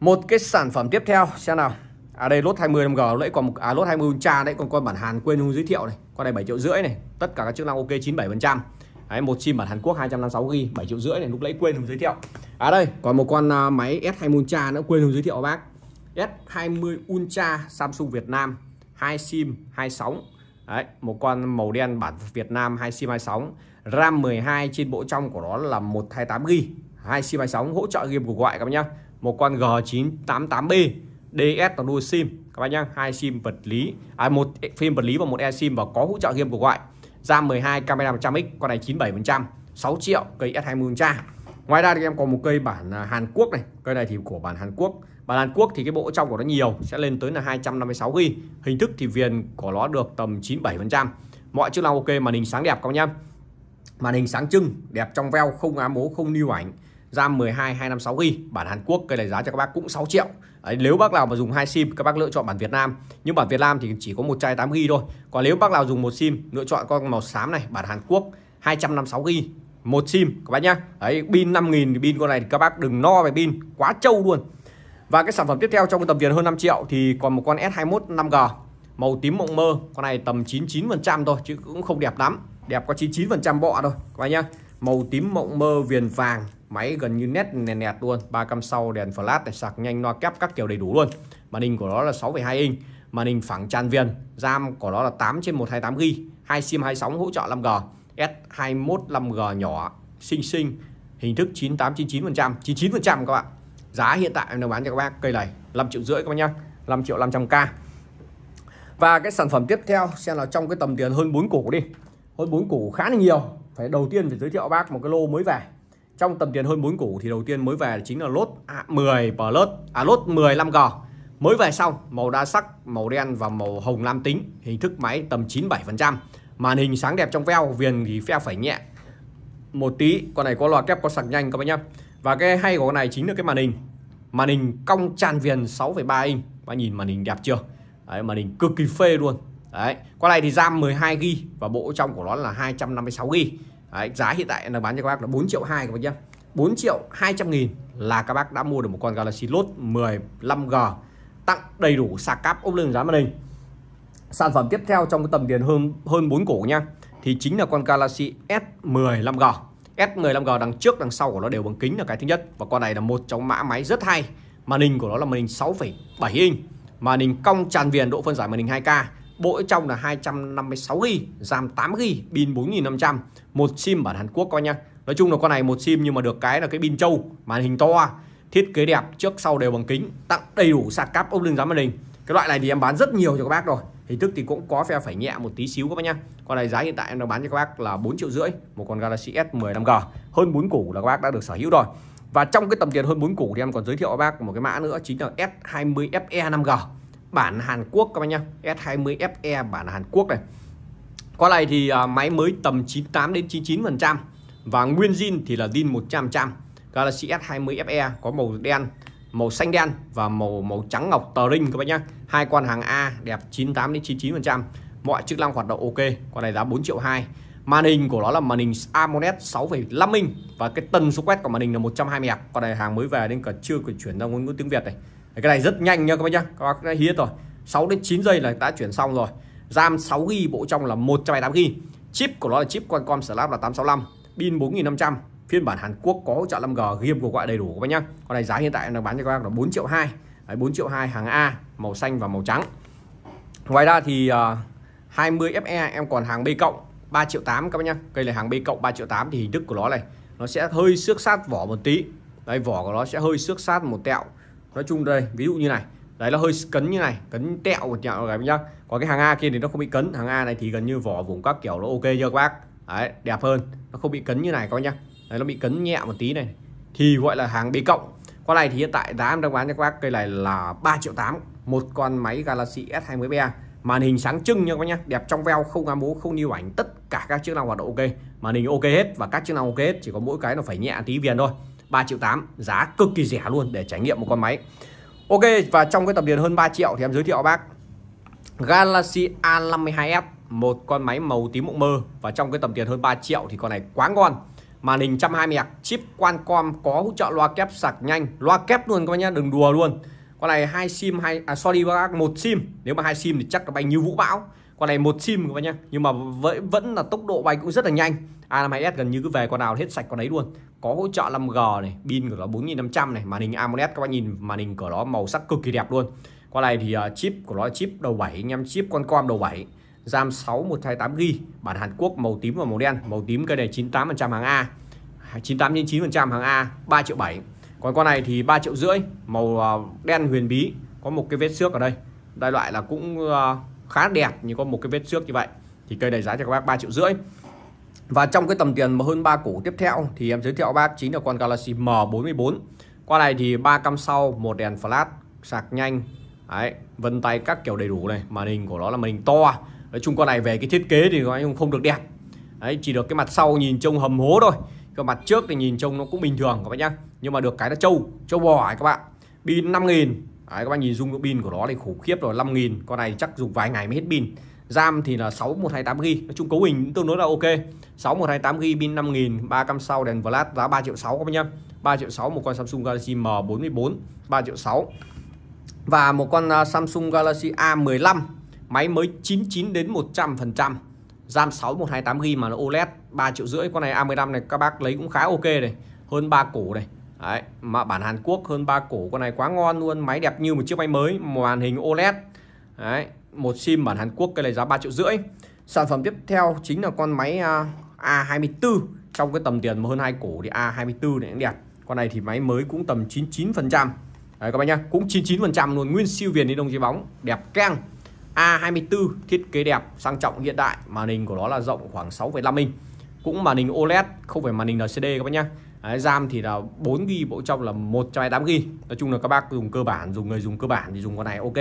một cái sản phẩm tiếp theo xem nào ở à đây lốt 20 5G lại còn một à, lốt 20 Ultra đấy còn con bản Hàn quên không giới thiệu này con này 7 triệu rưỡi này tất cả các chức năng ok 97% Đấy, một sim bản Hàn Quốc 256 g 7 triệu rưỡi này lúc nãy quên không giới thiệu À đây còn một con à, máy S20 Ultra nữa quên không giới thiệu bác S20 Ultra Samsung Việt Nam hai sim hai sóng Đấy, một con màu đen bản Việt Nam 2 sim sóng RAM 12 trên bộ trong của nó là 128GB 2 sim sóng hỗ trợ game cuộc gọi các bạn nhé một con G988B DS là đua sim các bạn nhé hai sim vật lý à, một phim vật lý và một e sim và có hỗ trợ game cuộc gọi RAM 12 camera 100x con này 97 6 triệu cây S20 Ultra ngoài ra thì em có một cây bản à, Hàn Quốc này cây này thì của bản Hàn Quốc bản Hàn Quốc thì cái bộ trong của nó nhiều sẽ lên tới là 256 ghi hình thức thì viền của nó được tầm 97% mọi chức năng ok màn hình sáng đẹp các nhá màn hình sáng trưng đẹp trong veo không ám mố không lưu ảnh RAM 12 256 ghi bản Hàn Quốc cây này giá cho các bác cũng 6 triệu Đấy, nếu bác nào mà dùng hai sim các bác lựa chọn bản Việt Nam nhưng bản Việt Nam thì chỉ có một chai 8 GB thôi còn nếu bác nào dùng một sim lựa chọn con màu xám này bản Hàn Quốc 256 GB một sim các bác nhá đấy pin 5000 thì pin con này thì các bác đừng no về pin quá trâu luôn và cái sản phẩm tiếp theo trong cái tầm tiền hơn 5 triệu thì còn một con S21 5G màu tím mộng mơ con này tầm 99% thôi chứ cũng không đẹp lắm đẹp có 99% bọ thôi các bác nhá màu tím mộng mơ viền vàng máy gần như nét nẹt nẹt luôn ba cam sau đèn flash để sạc nhanh no kép các kiểu đầy đủ luôn màn hình của nó là 6,2 inch màn hình phẳng tràn viền RAM của nó là 8 trên 128 g hai sim hai sóng hỗ trợ 5G S21 5G nhỏ xinh xinh hình thức 9899% 99% các bạn giá hiện tại em đang bán cho các bác cây này 5 triệu rưỡi các bác nhá 5 triệu 500k và cái sản phẩm tiếp theo xem là trong cái tầm tiền hơn 4 củ đi hơn 4 củ khá là nhiều phải đầu tiên phải giới thiệu bác một cái lô mới về trong tầm tiền hơn 4 củ thì đầu tiên mới về chính là lốt à, 10 Plus à lốt 15G mới về xong màu đa sắc màu đen và màu hồng lam tính hình thức máy tầm 97% màn hình sáng đẹp trong veo viền thì phe phải nhẹ một tí con này có lò kép có sạc nhanh các bác nhá và cái hay của con này chính là cái màn hình màn hình cong tràn viền 6,3 inch bạn nhìn màn hình đẹp chưa đấy, màn hình cực kỳ phê luôn đấy con này thì RAM 12 g và bộ trong của nó là 256 g đấy, giá hiện tại là bán cho các bác là 4 triệu hai các bác nhá 4 triệu 200 nghìn là các bác đã mua được một con Galaxy Note 15G tặng đầy đủ sạc cáp ốp lưng giá màn hình Sản phẩm tiếp theo trong cái tầm tiền hơn hơn 4 cổ nha thì chính là con Galaxy S15G. S15G đằng trước đằng sau của nó đều bằng kính là cái thứ nhất và con này là một trong mã máy rất hay. Màn hình của nó là màn hình 6,7 inch, màn hình cong tràn viền độ phân giải màn hình 2K, bộ trong là 256GB, RAM 8GB, pin 4500, một sim bản Hàn Quốc coi nha. Nói chung là con này một sim nhưng mà được cái là cái pin trâu, màn hình to, thiết kế đẹp, trước sau đều bằng kính, tặng đầy đủ sạc cáp ốp lưng giá màn hình. Cái loại này thì em bán rất nhiều cho các bác rồi hình thức thì cũng có phe phải nhẹ một tí xíu các bác nhá con này giá hiện tại em đang bán cho các bác là 4 triệu rưỡi một con Galaxy S 15G hơn 4 củ là các bác đã được sở hữu rồi và trong cái tầm tiền hơn 4 củ thì em còn giới thiệu các bác một cái mã nữa chính là S20FE 5G bản Hàn Quốc các bác nhá S20FE bản Hàn Quốc này con này thì à, máy mới tầm 98 đến 99% và nguyên zin thì là zin 100% Galaxy S20 FE có màu đen màu xanh đen và màu màu trắng ngọc tờ ring các bạn nhé hai con hàng A đẹp 98 đến 99 phần trăm mọi chức năng hoạt động ok con này giá 4 triệu 2 màn hình của nó là màn hình AMOLED 6,5 inch và cái tần số quét của màn hình là 120 Hz con này hàng mới về nên còn chưa còn chuyển ra ngôn ngữ tiếng Việt này cái này rất nhanh nha các bạn nhé các bác đã hiết rồi 6 đến 9 giây là đã chuyển xong rồi RAM 6 g bộ trong là 128 GB chip của nó là chip Qualcomm Snapdragon là 865 pin 4500 phiên bản Hàn Quốc có hỗ trợ 5G game cuộc gọi đầy đủ các bác nhá con này giá hiện tại em đang bán cho các bác là 4 triệu 2 Đấy, 4 triệu 2 hàng A màu xanh và màu trắng ngoài ra thì uh, 20 FE em còn hàng B cộng 3 triệu 8 các bác nhá cây này hàng B cộng 3 triệu 8 thì hình thức của nó này nó sẽ hơi xước sát vỏ một tí đây vỏ của nó sẽ hơi xước sát một tẹo nói chung đây ví dụ như này đấy nó hơi cấn như này cấn tẹo một tẹo các nhá có cái hàng A kia thì nó không bị cấn hàng A này thì gần như vỏ vùng các kiểu nó ok chưa các bác đấy đẹp hơn nó không bị cấn như này các bác nhá đấy, nó bị cấn nhẹ một tí này thì gọi là hàng B cộng con này thì hiện tại giá em đang bán cho các bác cây này là 3 triệu 8 một con máy Galaxy S20 ba màn hình sáng trưng nha các nhá đẹp trong veo không ám bố không lưu ảnh tất cả các chức năng hoạt động ok màn hình ok hết và các chức năng ok hết chỉ có mỗi cái nó phải nhẹ tí viền thôi 3 triệu 8 giá cực kỳ rẻ luôn để trải nghiệm một con máy ok và trong cái tầm tiền hơn 3 triệu thì em giới thiệu bác Galaxy A52s một con máy màu tím mộng mơ và trong cái tầm tiền hơn 3 triệu thì con này quá ngon màn hình 120 Hz, chip Qualcomm có hỗ trợ loa kép sạc nhanh, loa kép luôn các bác nhá, đừng đùa luôn. Con này hai sim hai à sorry các bác, một sim, nếu mà hai sim thì chắc nó bay như vũ bão. Con này một sim các bác nhá, nhưng mà vẫn vẫn là tốc độ bay cũng rất là nhanh. A52s à, gần như cứ về con nào hết sạch con đấy luôn. Có hỗ trợ 5G này, pin của nó 4500 này, màn hình AMOLED các bác nhìn màn hình của nó màu sắc cực kỳ đẹp luôn. Con này thì uh, chip của nó chip đầu 7 anh em chip Qualcomm đầu 7 RAM 6 128GB bản Hàn Quốc màu tím và màu đen màu tím cây này 98% hàng A 98 9% hàng A 3 triệu 7 còn con này thì 3 triệu rưỡi màu à, đen huyền bí có một cái vết xước ở đây đại loại là cũng à, khá đẹp nhưng có một cái vết xước như vậy thì cây này giá cho các bác 3 triệu rưỡi và trong cái tầm tiền mà hơn 3 củ tiếp theo thì em giới thiệu bác chính là con Galaxy M44 con này thì ba cam sau một đèn flash sạc nhanh Đấy, vân tay các kiểu đầy đủ này màn hình của nó là màn hình to Nói chung con này về cái thiết kế thì nói không được đẹp Đấy, chỉ được cái mặt sau nhìn trông hầm hố thôi Cái mặt trước thì nhìn trông nó cũng bình thường các bạn nhá Nhưng mà được cái là trâu, trâu bò ấy các bạn Pin 5000 Đấy, các bạn nhìn dung lượng pin của nó thì khủng khiếp rồi nghìn, Con này chắc dùng vài ngày mới hết pin RAM thì là 6128 g, Nói chung cấu hình tương đối là ok 6128 g, pin nghìn ba cam sau đèn flash giá 3 triệu 6 các bạn nhá 3 triệu 6 một con Samsung Galaxy M44 3 triệu 6 Và một con à, Samsung Galaxy A15 máy mới 99 đến 100% RAM 6 128 g mà nó OLED 3 triệu rưỡi con này A15 này các bác lấy cũng khá ok này hơn 3 cổ này Đấy, mà bản Hàn Quốc hơn 3 cổ con này quá ngon luôn máy đẹp như một chiếc máy mới màn hình OLED Đấy, một sim bản Hàn Quốc cái này giá 3 triệu rưỡi sản phẩm tiếp theo chính là con máy à, A24 trong cái tầm tiền mà hơn hai cổ thì A24 này cũng đẹp con này thì máy mới cũng tầm 99% Đấy các bạn nhá cũng 99% luôn nguyên siêu viền đi đông dưới bóng đẹp keng A24 thiết kế đẹp sang trọng hiện đại màn hình của nó là rộng khoảng 6,5 inch cũng màn hình OLED không phải màn hình LCD các bác nhá Đấy, RAM thì là 4 GB bộ trong là 128 GB nói chung là các bác dùng cơ bản dùng người dùng cơ bản thì dùng con này ok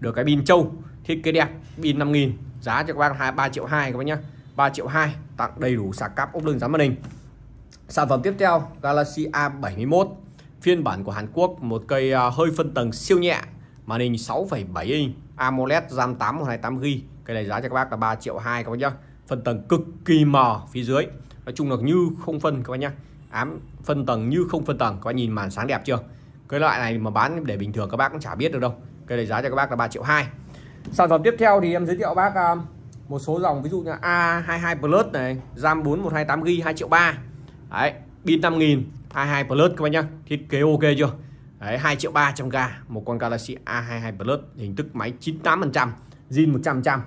được cái pin trâu thiết kế đẹp pin 5000 giá cho các bác hai ba triệu hai các bác nhá 3 triệu 2 tặng đầy đủ sạc cáp ốp lưng giá màn hình sản phẩm tiếp theo Galaxy A71 phiên bản của Hàn Quốc một cây à, hơi phân tầng siêu nhẹ màn hình 6,7 inch AMOLED RAM 8 128 g cái này giá cho các bác là 3 triệu 2 các bác nhá phân tầng cực kỳ mờ phía dưới nói chung là như không phân các bác nhá ám phân tầng như không phân tầng các bác nhìn màn sáng đẹp chưa cái loại này mà bán để bình thường các bác cũng chả biết được đâu cái này giá cho các bác là 3 triệu 2 sản phẩm tiếp theo thì em giới thiệu bác à, một số dòng ví dụ như A22 Plus này RAM 4 128g 2 triệu 3 đấy pin 5000 22 Plus các bác nhá thiết kế ok chưa Đấy, 2 triệu 300 k một con Galaxy A22 Plus hình thức máy 98% zin 100 trăm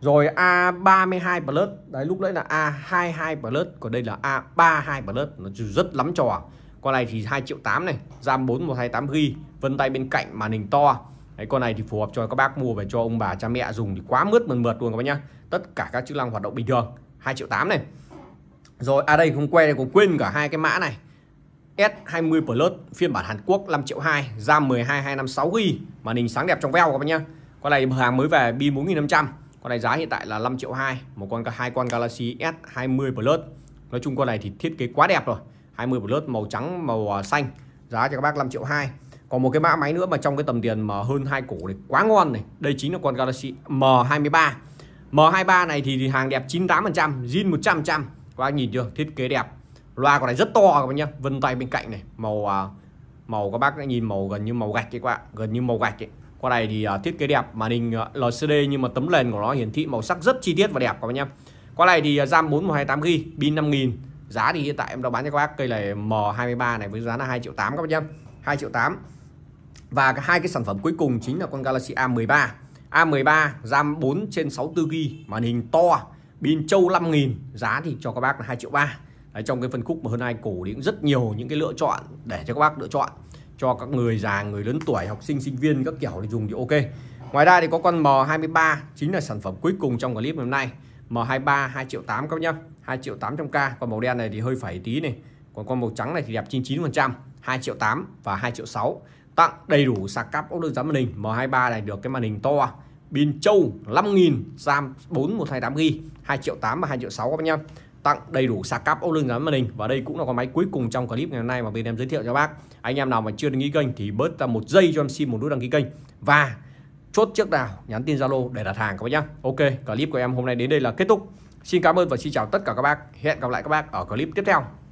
rồi A32 Plus đấy lúc nãy là A22 Plus còn đây là A32 Plus nó rất lắm trò à. con này thì 2 triệu 8 này RAM 4128 g vân tay bên cạnh màn hình to Đấy, con này thì phù hợp cho các bác mua về cho ông bà cha mẹ dùng thì quá mướt mượt mượt luôn các bác nhá. Tất cả các chức năng hoạt động bình thường, 2 triệu 8 này. Rồi à đây không quên không quên cả hai cái mã này. S20 Plus phiên bản Hàn Quốc 5 triệu 2 RAM 12 256 GB màn hình sáng đẹp trong veo các bạn nhá con này hàng mới về pin 4500 con này giá hiện tại là 5 triệu 2 một con hai con Galaxy S20 Plus nói chung con này thì thiết kế quá đẹp rồi 20 Plus màu trắng màu à, xanh giá cho các bác 5 triệu 2 còn một cái mã máy nữa mà trong cái tầm tiền mà hơn hai cổ này quá ngon này đây chính là con Galaxy M23 M23 này thì, thì hàng đẹp 98% zin 100% các bác nhìn chưa thiết kế đẹp loa của này rất to các bạn nhá vân tay bên cạnh này màu à, màu các bác đã nhìn màu gần như màu gạch các bạn gần như màu gạch ấy con này thì uh, thiết kế đẹp màn hình uh, à, LCD nhưng mà tấm nền của nó hiển thị màu sắc rất chi tiết và đẹp các bạn nhá con này thì uh, RAM 4128 g pin 5000 giá thì hiện tại em đã bán cho các bác cây này M23 này với giá là 2 triệu 8 các bác nhá 2 triệu 8 và hai cái sản phẩm cuối cùng chính là con Galaxy A13 A13 RAM 4 trên 64 g màn hình to pin trâu 5000 giá thì cho các bác là 2 triệu 3 Đấy, trong cái phân khúc mà hơn ai cổ thì cũng rất nhiều những cái lựa chọn để cho các bác lựa chọn cho các người già người lớn tuổi học sinh sinh viên các kiểu để dùng thì ok ngoài ra thì có con M23 chính là sản phẩm cuối cùng trong clip hôm nay M23 2 triệu 8 các nhá 2 triệu 800k còn màu đen này thì hơi phải tí này còn con màu trắng này thì đẹp 99% 2 triệu 8 và 2 triệu 6 tặng đầy đủ sạc cáp ốc đơn giám màn hình M23 này được cái màn hình to pin châu 5.000 RAM 4128GB 2 triệu 8 và 2 triệu 6 các bác nhá tặng đầy đủ sạc cáp ốc lưng gắn màn hình và đây cũng là con máy cuối cùng trong clip ngày hôm nay mà bên em giới thiệu cho bác anh em nào mà chưa đăng ký kênh thì bớt ra một giây cho em xin một nút đăng ký kênh và chốt trước nào nhắn tin zalo để đặt hàng các bác nhá ok clip của em hôm nay đến đây là kết thúc xin cảm ơn và xin chào tất cả các bác hẹn gặp lại các bác ở clip tiếp theo